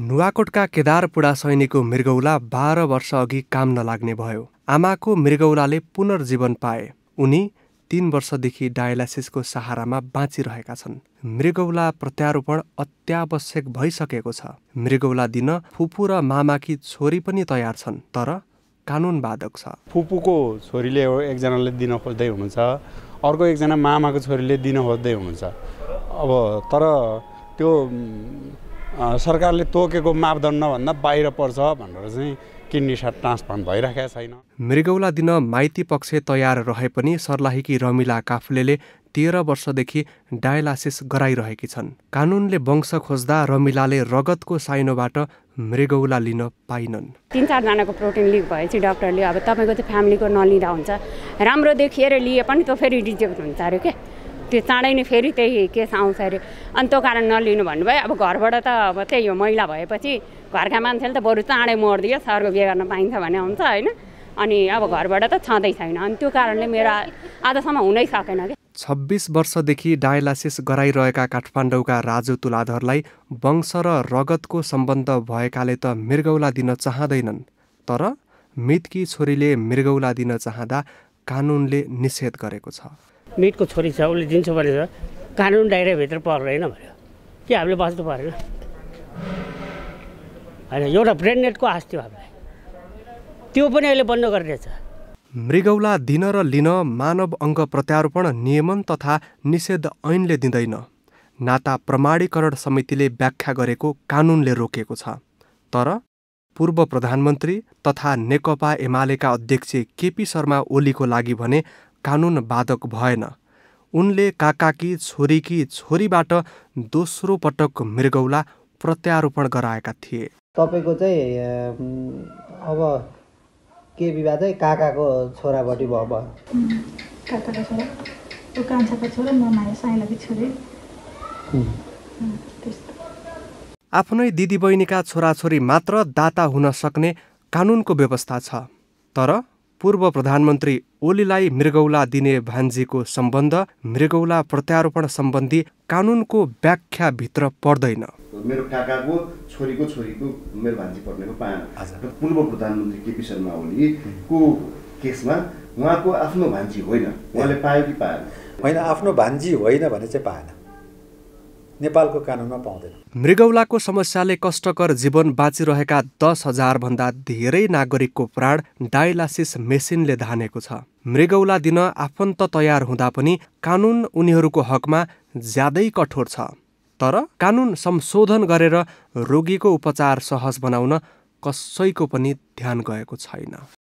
नुवाकोटका केदारपुडा सैनिकको मृगौला बाह्र वर्षअघि काम नलाग्ने भयो आमाको मृगौलाले पुनर्जीवन पाए उनी तिन वर्षदेखि डायलासिसको सहारामा बाँचिरहेका छन् मृगौला प्रत्यारोपण अत्यावश्यक भइसकेको छ मृगौला दिन फुपू र मामाकी छोरी पनि तयार छन् तर कानुन बाधक छ फुपूको छोरीले एकजनाले दिन खोज्दै हुनुहुन्छ अर्को एकजना मामाको छोरीले दिन खोज्दै हुनुहुन्छ अब तर त्यो सरकारले तोकेको मापदण्डभन्दा बाहिर पर्छ भनेर चाहिँ किडनी साथ ट्रान्सप्लान्ट भइरहेको छैन मृगौला दिन माइती पक्ष तयार रहे पनि सर्लाहीकी रमिला काफ्लेले तेह्र वर्षदेखि डायलासिस गराइरहेकी छन् कानुनले वंश खोज्दा रमिलाले रगतको साइनोबाट मृगौला लिन पाइनन् तिन चारजनाको प्रोटिन लिक भएपछि डक्टरले अब तपाईँको चाहिँ फ्यामिलीको नलिँदा हुन्छ राम्रो देखिएर लिए पनि त फेरि रिजेक्ट हुन्छ अरे के त्यो चाँडै नै फेरि त्यही केस आउँछ अरे अनि त्यो कारण नलिनु भन्नुभयो अब घरबाट त अब त्यही हो मैला भएपछि घरका मान्छेले त बरु चाँडै मरिदियो सरको बिहे गर्न पाइन्छ भने हुन्छ होइन अनि अब घरबाट त छँदै छैन अनि त्यो कारणले मेरो आजसम्म हुनै सकेन कि छब्बिस वर्षदेखि डायलासिस गराइरहेका काठमाडौँका राजु तुलाधरलाई वंश र रगतको सम्बन्ध भएकाले त मृगौला दिन चाहँदैनन् तर मृतकी छोरीले मृगौला दिन चाहँदा कानुनले निषेध गरेको छ मिटको छोरी छ उसले दिन्छ भने त कानुन भित्र पर्दैन भन्यो के हामीले बस्नु परेन होइन एउटा ब्रेननेटको आश थियो हामीलाई त्यो पनि अहिले बन्द गरिदिएछ मृगौला दिन र लिन मानव अङ्ग प्रत्यारोपण नियमन तथा निषेध ऐनले दिँदैन नाता प्रमाणीकरण समितिले व्याख्या गरेको कानुनले रोकेको छ तर पूर्व प्रधानमन्त्री तथा नेकपा एमालेका अध्यक्ष केपी शर्मा ओलीको लागि भने कानुन बाधक भएन उनले काकाकी छोरीकी छोरीबाट दोस्रो पटक मृगौला प्रत्यारोपण गराएका थिए तपाईँको चाहिँ अब के विवाह चाहिँ काकाको छोरापट्टि भयो आफ्नै दिदीबहिनीका छोराछोरी मात्र दाता हुन सक्ने कानुनको व्यवस्था छ तर पूर्व प्रधानमन्त्री ओलीलाई मृगौला दिने भान्जीको सम्बन्ध मृगौला प्रत्यारोपण सम्बन्धी कानुनको व्याख्याभित्र पर्दैन मेरो काकाको छोरीको छोरीको मेरो भान्जी पर्नेको पाहना पूर्व प्रधानमन्त्री केपी शर्मा ओलीको केसमा उहाँको आफ्नो भान्जी होइन उहाँले पायो कि पाएन होइन आफ्नो भान्जी होइन भने चाहिँ पाएन नेपालको कानुनमा पाउँदैन मृगौलाको समस्याले कष्टकर जीवन बाँचिरहेका दस हजारभन्दा धेरै नागरिकको प्राण डायलासिस मेसिनले धानेको छ मृगौला दिन आफन्त तयार हुँदा पनि कानुन उनीहरूको हकमा ज्यादै कठोर छ तर कानुन संशोधन गरेर रोगीको उपचार सहज बनाउन कसैको पनि ध्यान गएको छैन